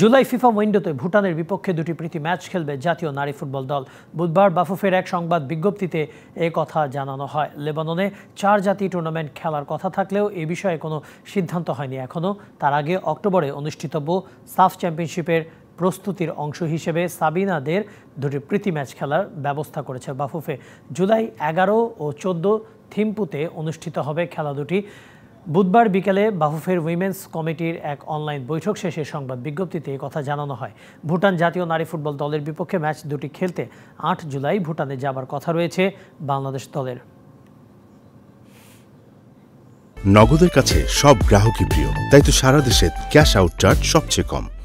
July FIFA উইন্ডোতে ভুটানের বিপক্ষে দুটি প্রীতি ম্যাচ খেলবে জাতীয় নারী ফুটবল দল বুধবার বাফুফের এক সংবাদ বিজ্ঞপ্তিতে এ কথা জানানো হয় লেবাননে চার জাতি টুর্নামেন্ট খেলার কথা থাকলেও এ বিষয়ে কোনো সিদ্ধান্ত হয়নি এখনও তার আগে অক্টোবরে অনুষ্ঠিতব্য সাফ চ্যাম্পিয়নশিপের প্রস্তুতির অংশ হিসেবে সাবিনাদের দুটি প্রীতি ম্যাচ খেলার ব্যবস্থা করেছে বাফুফে জুলাই এগারো ও চোদ্দ থিম্পুতে অনুষ্ঠিত হবে খেলা দুটি বুধবার বিকেলে বাহুফের উইমেন্স কমিটির এক অনলাইন বৈঠক শেষে সংবাদ বিজ্ঞপ্তিতে এই কথা জানানো হয় ভুটান জাতীয় নারী ফুটবল দলের বিপক্ষে ম্যাচ দুটি খেলতে আট জুলাই ভুটানে যাবার কথা রয়েছে বাংলাদেশ দলের নগদের কাছে সব গ্রাহকই প্রিয় তাই তো সারা দেশে ক্যাশ আউট চার্জ সবচেয়ে কম